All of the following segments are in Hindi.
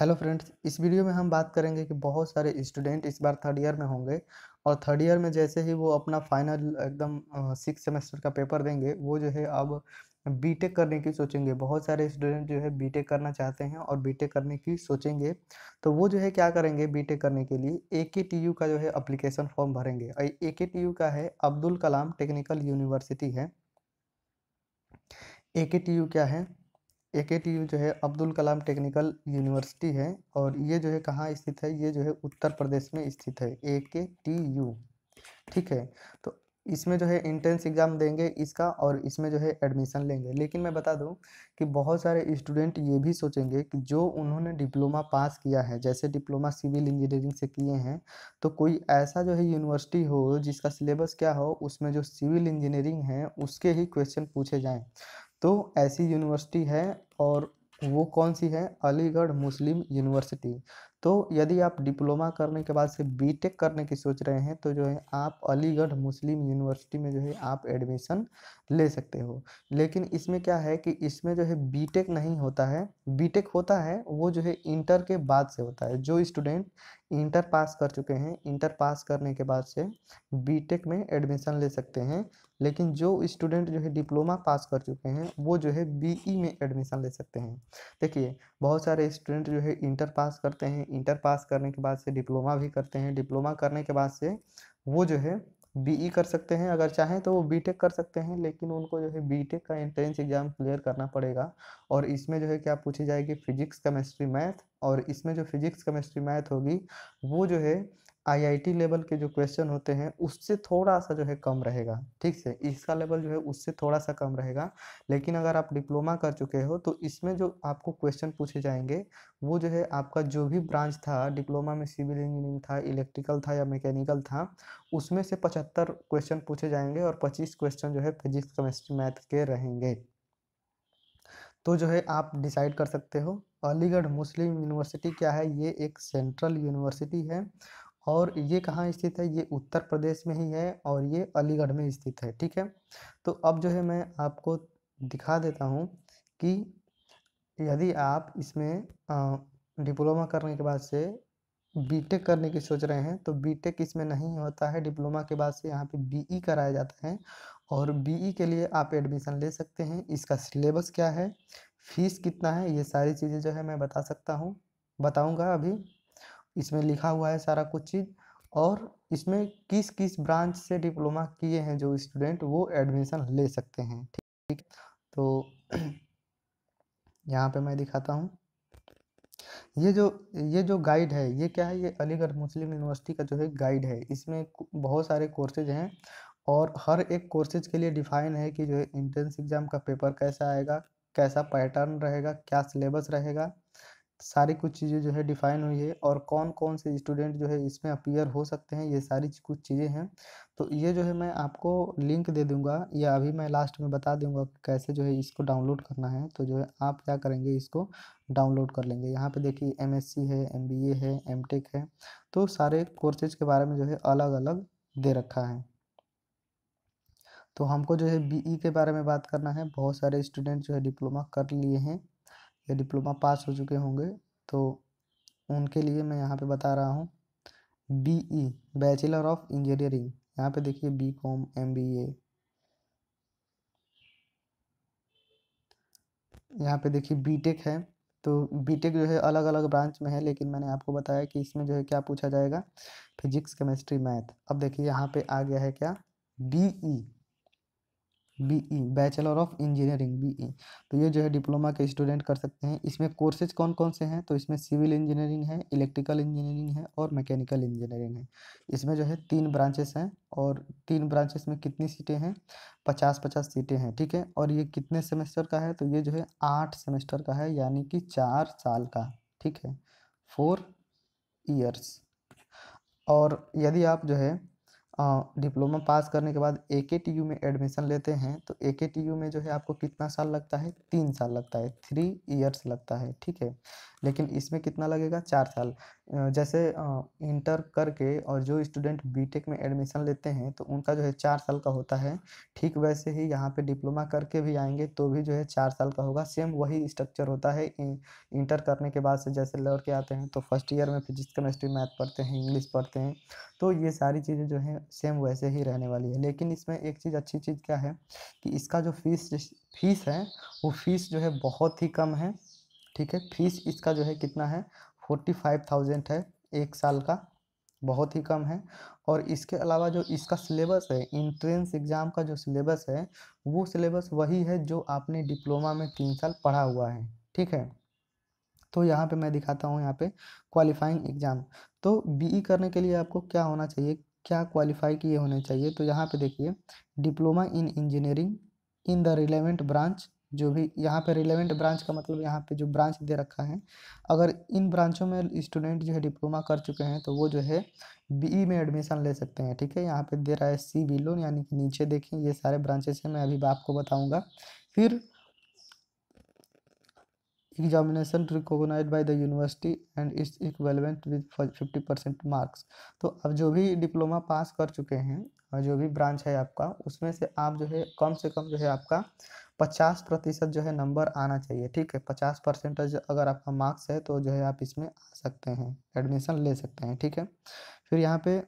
हेलो फ्रेंड्स इस वीडियो में हम बात करेंगे कि बहुत सारे स्टूडेंट इस बार थर्ड ईयर में होंगे और थर्ड ईयर में जैसे ही वो अपना फाइनल एकदम सिक्स सेमेस्टर का पेपर देंगे वो जो है अब बीटेक करने की सोचेंगे बहुत सारे स्टूडेंट जो है बीटेक करना चाहते हैं और बीटेक करने की सोचेंगे तो वो जो है क्या करेंगे बीटेक करने के लिए ए के टी यू का जो है अप्लीकेशन फॉर्म भरेंगे ए के टी यू का है अब्दुल कलाम टेक्निकल यूनिवर्सिटी है ए के टी यू क्या है ए के टी यू जो है अब्दुल कलाम टेक्निकल यूनिवर्सिटी है और ये जो है कहाँ स्थित है ये जो है उत्तर प्रदेश में स्थित है ए के टी यू ठीक है तो इसमें जो है इंट्रेंस एग्ज़ाम देंगे इसका और इसमें जो है एडमिशन लेंगे लेकिन मैं बता दूं कि बहुत सारे स्टूडेंट ये भी सोचेंगे कि जो उन्होंने डिप्लोमा पास किया है जैसे डिप्लोमा सिविल इंजीनियरिंग से किए हैं तो कोई ऐसा जो है यूनिवर्सिटी हो जिसका सिलेबस क्या हो उसमें जो सिविल इंजीनियरिंग है उसके ही क्वेश्चन पूछे जाएँ तो ऐसी यूनिवर्सिटी है और वो कौन सी है अलीगढ़ मुस्लिम यूनिवर्सिटी तो यदि आप डिप्लोमा करने के बाद से बीटेक करने की सोच रहे हैं तो जो है आप अलीगढ़ मुस्लिम यूनिवर्सिटी में जो है आप एडमिशन ले सकते हो लेकिन इसमें क्या है कि इसमें जो है बीटेक नहीं होता है बीटेक होता है वो जो है इंटर के बाद से होता है जो स्टूडेंट इंटर पास कर चुके हैं इंटर पास करने के बाद से बी में एडमिशन ले सकते हैं लेकिन जो स्टूडेंट जो है डिप्लोमा पास कर चुके हैं वो जो है बीई e में एडमिशन ले सकते हैं देखिए बहुत सारे स्टूडेंट जो है इंटर पास करते हैं इंटर पास करने के बाद से डिप्लोमा भी करते हैं डिप्लोमा करने के बाद से वो जो है बीई e कर सकते हैं अगर चाहें तो वो बीटेक कर सकते हैं लेकिन उनको जो है बीटेक का एंट्रेंस एग्ज़ाम क्लियर करना पड़ेगा और इसमें जो है क्या पूछी जाएगी फिजिक्स केमिस्ट्री मैथ और इसमें जो फिजिक्स केमिस्ट्री मैथ होगी वो जो है आईआईटी लेवल के जो क्वेश्चन होते हैं उससे थोड़ा सा जो है कम रहेगा ठीक से इसका लेवल जो है उससे थोड़ा सा कम रहेगा लेकिन अगर आप डिप्लोमा कर चुके हो तो इसमें जो आपको क्वेश्चन पूछे जाएंगे वो जो है आपका जो भी ब्रांच था डिप्लोमा में सिविल इंजीनियरिंग था इलेक्ट्रिकल था या मैकेनिकल था उसमें से पचहत्तर क्वेश्चन पूछे जाएंगे और पच्चीस क्वेश्चन जो है फिजिक्स केमिस्ट्री मैथ के रहेंगे तो जो है आप डिसाइड कर सकते हो अलीगढ़ मुस्लिम यूनिवर्सिटी क्या है ये एक सेंट्रल यूनिवर्सिटी है और ये कहाँ स्थित है ये उत्तर प्रदेश में ही है और ये अलीगढ़ में स्थित है ठीक है तो अब जो है मैं आपको दिखा देता हूँ कि यदि आप इसमें डिप्लोमा करने के बाद से बीटेक करने की सोच रहे हैं तो बीटेक इसमें नहीं होता है डिप्लोमा के बाद से यहाँ पे बीई कराया जाता है और बीई के लिए आप एडमिशन ले सकते हैं इसका सिलेबस क्या है फीस कितना है ये सारी चीज़ें जो है मैं बता सकता हूँ बताऊँगा अभी इसमें लिखा हुआ है सारा कुछ चीज़ और इसमें किस किस ब्रांच से डिप्लोमा किए हैं जो स्टूडेंट वो एडमिशन ले सकते हैं ठीक तो यहाँ पे मैं दिखाता हूँ ये जो ये जो गाइड है ये क्या है ये अलीगढ़ मुस्लिम यूनिवर्सिटी का जो है गाइड है इसमें बहुत सारे कोर्सेज हैं और हर एक कोर्सेज के लिए डिफाइन है कि जो है इंट्रेंस एग्ज़ाम का पेपर कैसा आएगा कैसा पैटर्न रहेगा क्या सिलेबस रहेगा सारी कुछ चीज़ें जो है डिफाइन हुई है और कौन कौन से स्टूडेंट जो है इसमें अपीयर हो सकते हैं ये सारी कुछ चीज़ें हैं तो ये जो है मैं आपको लिंक दे दूंगा या अभी मैं लास्ट में बता दूंगा कि कैसे जो है इसको डाउनलोड करना है तो जो है आप क्या करेंगे इसको डाउनलोड कर लेंगे यहाँ पे देखिए एम है एम है एम है तो सारे कोर्सेज के बारे में जो है अलग अलग दे रखा है तो हमको जो है बी e के बारे में बात करना है बहुत सारे स्टूडेंट जो है डिप्लोमा कर लिए हैं या डिप्लोमा पास हो चुके होंगे तो उनके लिए मैं यहाँ पे बता रहा हूँ B E bachelor of engineering यहाँ पे देखिए B com M B A यहाँ पे देखिए बीटेक है तो बीटेक जो है अलग अलग ब्रांच में है लेकिन मैंने आपको बताया कि इसमें जो है क्या पूछा जाएगा फिजिक्स केमिस्ट्री मैथ अब देखिए यहाँ पे आ गया है क्या B E e। B E bachelor of engineering B E तो ये जो है डिप्लोमा के स्टूडेंट कर सकते हैं इसमें कोर्सेज कौन कौन से हैं तो इसमें सिविल इंजीनियरिंग है इलेक्ट्रिकल इंजीनियरिंग है और मैकेनिकल इंजीनियरिंग है इसमें जो है तीन ब्रांचेस हैं और तीन ब्रांचेस में कितनी सीटें हैं पचास पचास सीटें हैं ठीक है और ये कितने सेमेस्टर का है तो ये जो है आठ सेमेस्टर का है यानी कि चार साल का ठीक है फोर ईयर्स और यदि आप जो है डिप्लोमा पास करने के बाद ए के टी यू में एडमिशन लेते हैं तो ए के टी यू में जो है आपको कितना साल लगता है तीन साल लगता है थ्री ईयर्स लगता है ठीक है लेकिन इसमें कितना लगेगा चार साल जैसे इंटर करके और जो स्टूडेंट बीटेक में एडमिशन लेते हैं तो उनका जो है चार साल का होता है ठीक वैसे ही यहाँ पे डिप्लोमा करके भी आएंगे तो भी जो है चार साल का होगा सेम वही स्ट्रक्चर होता है इंटर करने के बाद से जैसे लड़के आते हैं तो फर्स्ट ईयर में फिजिक्स केमिस्ट्री मैथ पढ़ते हैं इंग्लिश पढ़ते हैं तो ये सारी चीज़ें जो है सेम वैसे ही रहने वाली है लेकिन इसमें एक चीज़ अच्छी चीज़ क्या है कि इसका जो फीस फीस है वो फीस जो है बहुत ही कम है ठीक है फीस इसका जो है कितना है फोर्टी फाइव थाउजेंड है एक साल का बहुत ही कम है और इसके अलावा जो इसका सिलेबस है इंट्रेंस एग्ज़ाम का जो सिलेबस है वो सिलेबस वही है जो आपने डिप्लोमा में तीन साल पढ़ा हुआ है ठीक है तो यहाँ पे मैं दिखाता हूँ यहाँ पे क्वालिफाइंग एग्ज़ाम तो बीई e करने के लिए आपको क्या होना चाहिए क्या क्वालिफाई किए होने चाहिए तो यहाँ पे देखिए diploma in engineering in the relevant branch जो भी यहाँ पे रिलेवेंट ब्रांच का मतलब यहाँ पे जो ब्रांच दे रखा है अगर इन ब्रांचों में स्टूडेंट जो है डिप्लोमा कर चुके हैं तो वो जो है बीई e में एडमिशन ले सकते हैं ठीक है यहाँ पे दे रहा है सी बी लोन यानी कि नीचे देखें ये सारे ब्रांचेस हैं मैं अभी आपको बताऊँगा फिर examination recognise by the university and is equivalent with fifty percent marks तो अब जो भी डिप्लोमा पास कर चुके हैं और जो भी ब्रांच है आपका उसमें से आप जो है कम से कम जो है आपका पचास प्रतिशत जो है नंबर आना चाहिए ठीक है पचास परसेंटेज अगर आपका मार्क्स है तो जो है आप इसमें आ सकते हैं एडमिशन ले सकते हैं ठीक है फिर यहाँ पे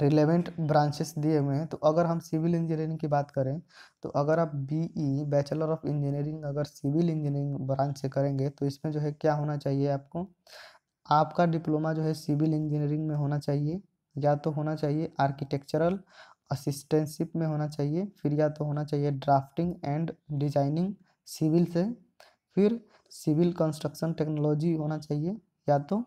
रिलेवेंट ब्रांचेस दिए हुए हैं तो अगर हम सिविल इंजीनियरिंग की बात करें तो अगर आप बीई बैचलर ऑफ इंजीनियरिंग अगर सिविल इंजीनियरिंग ब्रांच से करेंगे तो इसमें जो है क्या होना चाहिए आपको आपका डिप्लोमा जो है सिविल इंजीनियरिंग में होना चाहिए या तो होना चाहिए आर्किटेक्चरल असिस्टेंटशिप में होना चाहिए फिर या तो होना चाहिए ड्राफ्टिंग एंड डिजाइनिंग सिविल से फिर सिविल कंस्ट्रक्शन टेक्नोलॉजी होना चाहिए या तो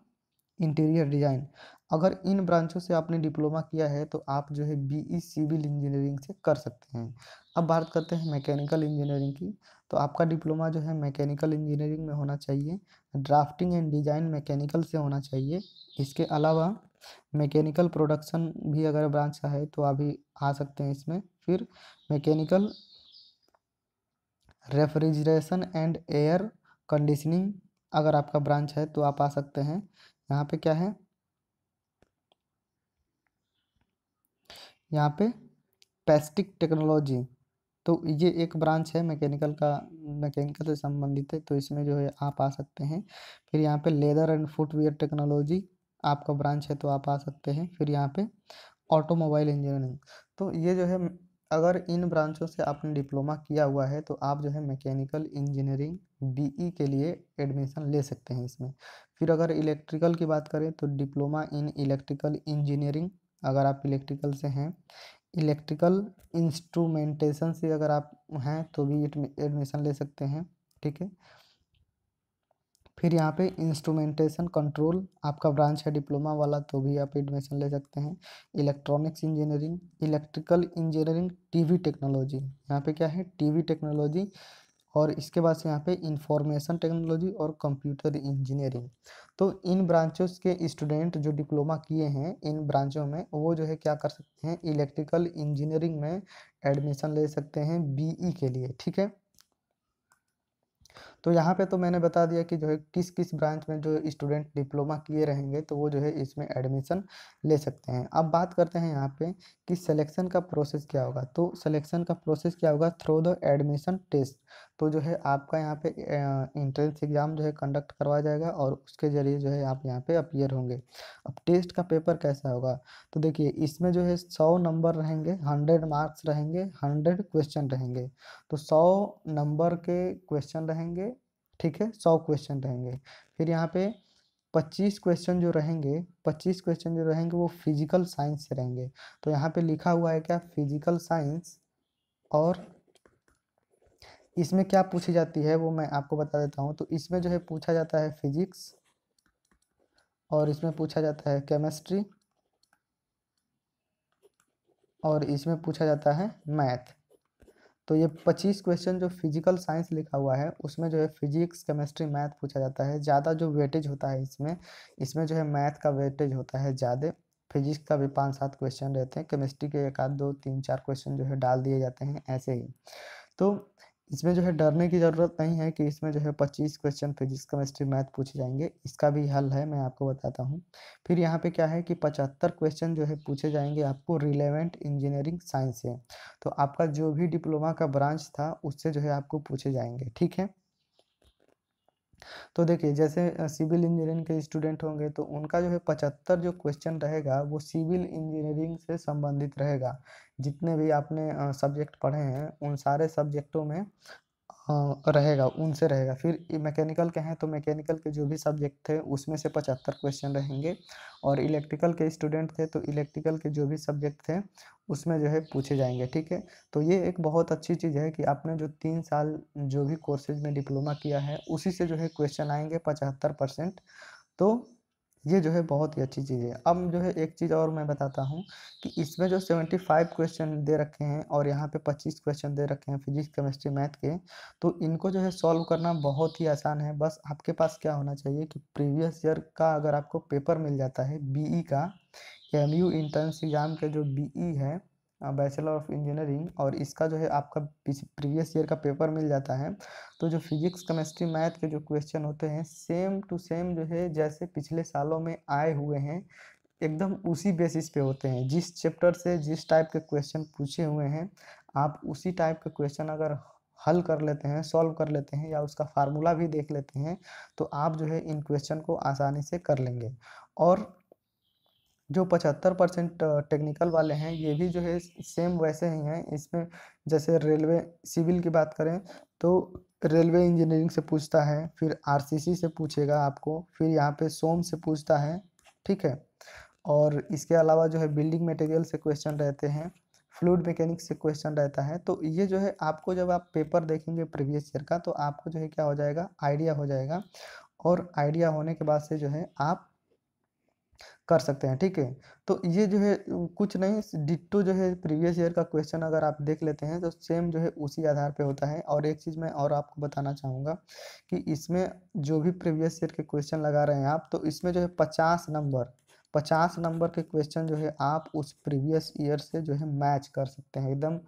इंटीरियर डिज़ाइन अगर इन ब्रांचों से आपने डिप्लोमा किया है तो आप जो है बीई सिविल इंजीनियरिंग से कर सकते हैं अब बात करते हैं मैकेनिकल इंजीनियरिंग की तो आपका डिप्लोमा जो है मैकेनिकल इंजीनियरिंग में होना चाहिए ड्राफ्टिंग एंड डिज़ाइन मैकेनिकल से होना चाहिए इसके अलावा मैकेनिकल प्रोडक्शन भी अगर ब्रांच का है तो अभी आ सकते हैं इसमें फिर mechanical refrigeration and air conditioning अगर आपका ब्रांच है तो आप आ सकते हैं यहाँ पे क्या है यहाँ पे पेस्टिक टेक्नोलॉजी तो ये एक ब्रांच है मैकेनिकल का मैकेनिकल से संबंधित है तो इसमें जो है आप आ सकते हैं फिर यहाँ पे लेदर एंड फुटवेयर टेक्नोलॉजी आपका ब्रांच है तो आप आ सकते हैं फिर यहाँ पे ऑटोमोबाइल इंजीनियरिंग तो ये जो है अगर इन ब्रांचों से आपने डिप्लोमा किया हुआ है तो आप जो है मैकेनिकल इंजीनियरिंग बीई के लिए एडमिशन ले सकते हैं इसमें फिर अगर इलेक्ट्रिकल की बात करें तो डिप्लोमा इन इलेक्ट्रिकल इंजीनियरिंग अगर आप इलेक्ट्रिकल से हैं इलेक्ट्रिकल इंस्ट्रूमेंटेशन से अगर आप हैं तो भी एडमिशन ले सकते हैं ठीक है फिर यहाँ पे इंस्ट्रूमेंटेशन कंट्रोल आपका ब्रांच है डिप्लोमा वाला तो भी आप एडमिशन ले सकते हैं electronics engineering electrical engineering TV technology यहाँ पे क्या है टीवी टेक्नोलॉजी और इसके बाद से यहाँ पे इंफॉर्मेशन टेक्नोलॉजी और कंप्यूटर इंजीनियरिंग तो इन ब्रांचों के स्टूडेंट जो डिप्लोमा किए हैं इन ब्रांचों में वो जो है क्या कर सकते हैं इलेक्ट्रिकल इंजीनियरिंग में एडमिशन ले सकते हैं बीई e के लिए ठीक है तो यहाँ पे तो मैंने बता दिया कि जो है किस किस ब्रांच में जो स्टूडेंट डिप्लोमा किए रहेंगे तो वो जो है इसमें एडमिशन ले सकते हैं अब बात करते हैं यहाँ पे कि सिलेक्शन का प्रोसेस क्या होगा तो सिलेक्शन का प्रोसेस क्या होगा थ्रू द एडमिशन टेस्ट तो जो है आपका यहाँ पे इंट्रेंस एग्ज़ाम जो है कंडक्ट करवाया जाएगा और उसके ज़रिए जो है आप यहाँ पे अपियर होंगे अब टेस्ट का पेपर कैसा होगा तो देखिए इसमें जो है सौ नंबर रहेंगे हंड्रेड मार्क्स रहेंगे हंड्रेड क्वेश्चन रहेंगे तो सौ नंबर के क्वेश्चन रहेंगे ठीक है सौ क्वेश्चन रहेंगे फिर यहाँ पे पच्चीस क्वेश्चन जो रहेंगे पच्चीस क्वेश्चन जो रहेंगे वो फिजिकल साइंस से रहेंगे तो यहाँ पे लिखा हुआ है क्या फिजिकल साइंस और इसमें क्या पूछी जाती है वो मैं आपको बता देता हूँ तो इसमें जो है पूछा जाता है फिजिक्स और इसमें पूछा जाता है केमिस्ट्री और इसमें पूछा जाता है मैथ तो ये पच्चीस क्वेश्चन जो फिजिकल साइंस लिखा हुआ है उसमें जो है फिजिक्स केमिस्ट्री मैथ पूछा जाता है ज़्यादा जो वेटेज होता है इसमें इसमें जो है मैथ का वेटेज होता है ज़्यादा फिजिक्स का भी पाँच सात क्वेश्चन रहते हैं केमिस्ट्री के एक आध दो तीन चार क्वेश्चन जो है डाल दिए जाते हैं ऐसे ही तो इसमें जो है डरने की ज़रूरत नहीं है कि इसमें जो है पच्चीस क्वेश्चन फिजिक्स केमिस्ट्री मैथ पूछे जाएंगे इसका भी हल है मैं आपको बताता हूँ फिर यहाँ पे क्या है कि पचहत्तर क्वेश्चन जो है पूछे जाएंगे आपको रिलेवेंट इंजीनियरिंग साइंस से तो आपका जो भी डिप्लोमा का ब्रांच था उससे जो है आपको पूछे जाएंगे ठीक है तो देखिए जैसे सिविल इंजीनियरिंग के स्टूडेंट होंगे तो उनका जो है पचहत्तर जो क्वेश्चन रहेगा वो सिविल इंजीनियरिंग से संबंधित रहेगा जितने भी आपने सब्जेक्ट पढ़े हैं उन सारे सब्जेक्टों में हाँ, रहेगा उनसे रहेगा फिर मैकेनिकल के हैं तो मैकेनिकल के जो भी सब्जेक्ट थे उसमें से पचहत्तर क्वेश्चन रहेंगे और इलेक्ट्रिकल के स्टूडेंट थे तो इलेक्ट्रिकल के जो भी सब्जेक्ट थे उसमें जो है पूछे जाएंगे ठीक है तो ये एक बहुत अच्छी चीज़ है कि आपने जो तीन साल जो भी कोर्सेज में डिप्लोमा किया है उसी से जो है क्वेश्चन आएंगे पचहत्तर परसेंट तो ये जो है बहुत ही अच्छी चीज़ है अब जो है एक चीज़ और मैं बताता हूँ कि इसमें जो सेवेंटी फाइव क्वेश्चन दे रखे हैं और यहाँ पे पच्चीस क्वेश्चन दे रखे हैं फिजिक्स केमिस्ट्री मैथ के तो इनको जो है सॉल्व करना बहुत ही आसान है बस आपके पास क्या होना चाहिए कि प्रीवियस ईयर का अगर आपको पेपर मिल जाता है बी e का एम यू इंट्रेंस एग्ज़ाम के जो बी e है बैचलर ऑफ इंजीनियरिंग और इसका जो है आपका प्रीवियस ईयर का पेपर मिल जाता है तो जो फिजिक्स केमिस्ट्री मैथ के जो क्वेश्चन होते हैं सेम टू सेम जो है जैसे पिछले सालों में आए हुए हैं एकदम उसी बेसिस पे होते हैं जिस चैप्टर से जिस टाइप के क्वेश्चन पूछे हुए हैं आप उसी टाइप के क्वेश्चन अगर हल कर लेते हैं सॉल्व कर लेते हैं या उसका फार्मूला भी देख लेते हैं तो आप जो है इन क्वेश्चन को आसानी से कर लेंगे और जो पचहत्तर परसेंट टेक्निकल वाले हैं ये भी जो है सेम वैसे ही हैं इसमें जैसे रेलवे सिविल की बात करें तो रेलवे इंजीनियरिंग से पूछता है फिर आरसीसी से पूछेगा आपको फिर यहाँ पे सोम से पूछता है ठीक है और इसके अलावा जो है बिल्डिंग मटेरियल से क्वेश्चन रहते हैं फ्लूड मैकेनिक से क्वेश्चन रहता है तो ये जो है आपको जब आप पेपर देखेंगे प्रीवियस ईयर का तो आपको जो है क्या हो जाएगा आइडिया हो जाएगा और आइडिया होने के बाद से जो है आप कर सकते हैं ठीक है तो ये जो है कुछ नहीं डिट्टो जो है प्रीवियस ईयर का क्वेश्चन अगर आप देख लेते हैं तो सेम जो है उसी आधार पे होता है और एक चीज़ मैं और आपको बताना चाहूँगा कि इसमें जो भी प्रीवियस ईयर के क्वेश्चन लगा रहे हैं आप तो इसमें जो है पचास नंबर पचास नंबर के क्वेश्चन जो है आप उस प्रीवियस ईयर से जो है मैच कर सकते हैं एकदम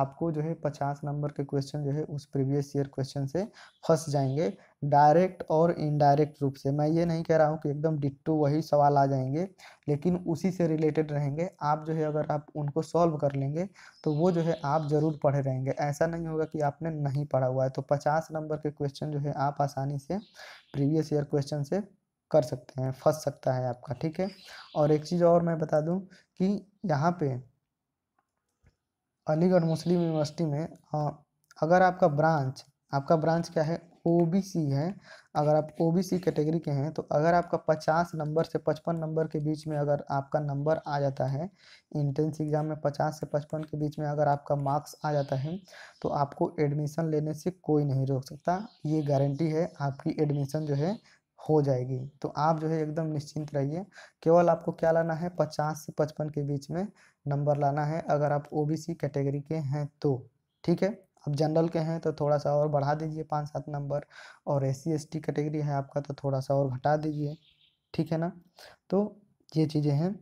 आपको जो है पचास नंबर के क्वेश्चन जो है उस प्रीवियस ईयर क्वेश्चन से फंस जाएंगे डायरेक्ट और इनडायरेक्ट रूप से मैं ये नहीं कह रहा हूँ कि एकदम डिट्टो वही सवाल आ जाएंगे लेकिन उसी से रिलेटेड रहेंगे आप जो है अगर आप उनको सॉल्व कर लेंगे तो वो जो है आप ज़रूर पढ़े रहेंगे ऐसा नहीं होगा कि आपने नहीं पढ़ा हुआ है तो पचास नंबर के क्वेश्चन जो है आप आसानी से प्रीवियस ईयर क्वेश्चन से कर सकते हैं फंस सकता है आपका ठीक है और एक चीज़ और मैं बता दूँ कि यहाँ पे अलीगढ़ मुस्लिम यूनिवर्सिटी में हाँ, अगर आपका ब्रांच आपका ब्रांच क्या है ओबीसी हैं अगर आप ओबीसी कैटेगरी के हैं तो अगर आपका पचास नंबर से पचपन नंबर के बीच में अगर आपका नंबर आ जाता है इंट्रेंस एग्ज़ाम में पचास से पचपन के बीच में अगर आपका मार्क्स आ जाता है तो आपको एडमिशन लेने से कोई नहीं रोक सकता ये गारंटी है आपकी एडमिशन जो है हो जाएगी तो आप जो है एकदम निश्चिंत रहिए केवल आपको क्या लाना है पचास से पचपन के बीच में नंबर लाना है अगर आप ओ कैटेगरी के हैं तो ठीक है आप जनरल के हैं तो थोड़ा सा और बढ़ा दीजिए पाँच सात नंबर और एस सी कैटेगरी है आपका तो थोड़ा सा और घटा दीजिए ठीक है ना तो ये चीज़ें हैं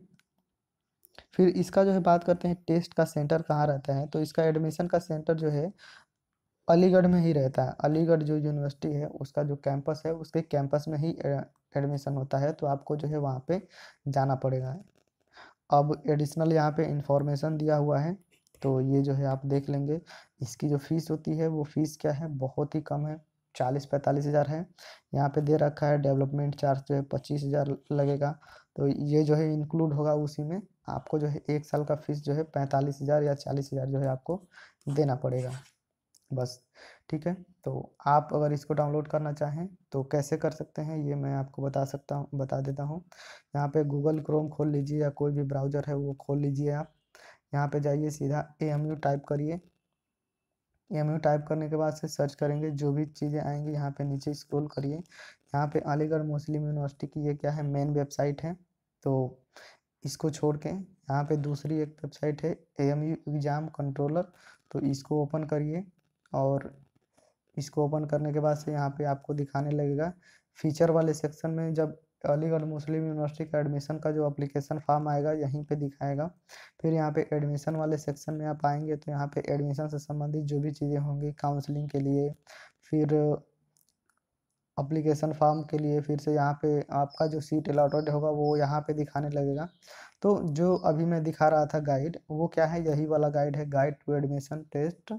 फिर इसका जो है बात करते हैं टेस्ट का सेंटर कहाँ रहता है तो इसका एडमिशन का सेंटर जो है अलीगढ़ में ही रहता है अलीगढ़ जो यूनिवर्सिटी है उसका जो कैंपस है उसके कैंपस में ही एडमिशन होता है तो आपको जो है वहाँ पे जाना पड़ेगा अब एडिशनल यहाँ पे इंफॉर्मेशन दिया हुआ है तो ये जो है आप देख लेंगे इसकी जो फ़ीस होती है वो फ़ीस क्या है बहुत ही कम है चालीस पैंतालीस हज़ार है यहाँ पे दे रखा है डेवलपमेंट चार्ज जो है पच्चीस हज़ार लगेगा तो ये जो है इंक्लूड होगा उसी में आपको जो है एक साल का फीस जो है पैंतालीस हज़ार या चालीस हज़ार जो है आपको देना पड़ेगा बस ठीक है तो आप अगर इसको डाउनलोड करना चाहें तो कैसे कर सकते हैं ये मैं आपको बता सकता हूँ बता देता हूँ यहाँ पे गूगल क्रोम खोल लीजिए या कोई भी ब्राउज़र है वो खोल लीजिए आप यहाँ पे जाइए सीधा ए एम यू टाइप करिए ई एम यू टाइप करने के बाद से सर्च करेंगे जो भी चीज़ें आएंगी यहाँ पे नीचे स्क्रॉल करिए यहाँ पे अलीगढ़ मुस्लिम यूनिवर्सिटी की ये क्या है मेन वेबसाइट है तो इसको छोड़ के यहाँ पे दूसरी एक वेबसाइट है A M U exam controller तो इसको ओपन करिए और इसको ओपन करने के बाद से यहाँ पे आपको दिखाने लगेगा फीचर वाले सेक्शन में जब अलीगढ़ मुस्लिम यूनिवर्सिटी का एडमिशन का जो अप्लीकेशन फॉर्म आएगा यहीं पे दिखाएगा फिर यहाँ पे एडमिशन वाले सेक्शन में आप आएंगे तो यहाँ पे एडमिशन से संबंधित जो भी चीज़ें होंगी काउंसलिंग के लिए फिर अप्लीकेशन फॉर्म के लिए फिर से यहाँ पे आपका जो सीट अलाटेड होगा वो यहाँ पे दिखाने लगेगा तो जो अभी मैं दिखा रहा था गाइड वो क्या है यही वाला गाइड है guide to admission test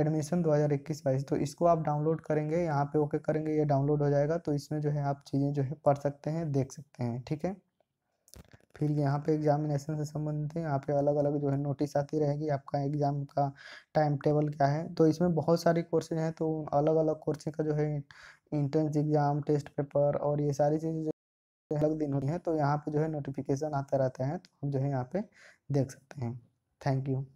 admission 2021-22 तो इसको आप डाउनलोड करेंगे यहाँ पे ओके करेंगे ये डाउनलोड हो जाएगा तो इसमें जो है आप चीज़ें जो है पढ़ सकते हैं देख सकते हैं ठीक है फिर यहाँ पे एग्जामिनेशन से संबंधित है यहाँ पे अलग अलग जो है नोटिस आती रहेगी आपका एग्ज़ाम का टाइम टेबल क्या है तो इसमें बहुत सारी कोर्सेज हैं तो अलग अलग कोर्सेज का जो है इंट्रेंस एग्ज़ाम टेस्ट पेपर और ये सारी चीज़ें जो अलग दिन होती हैं तो यहाँ पे जो है नोटिफिकेशन आते रहते हैं तो हम जो है यहाँ पे देख सकते हैं थैंक यू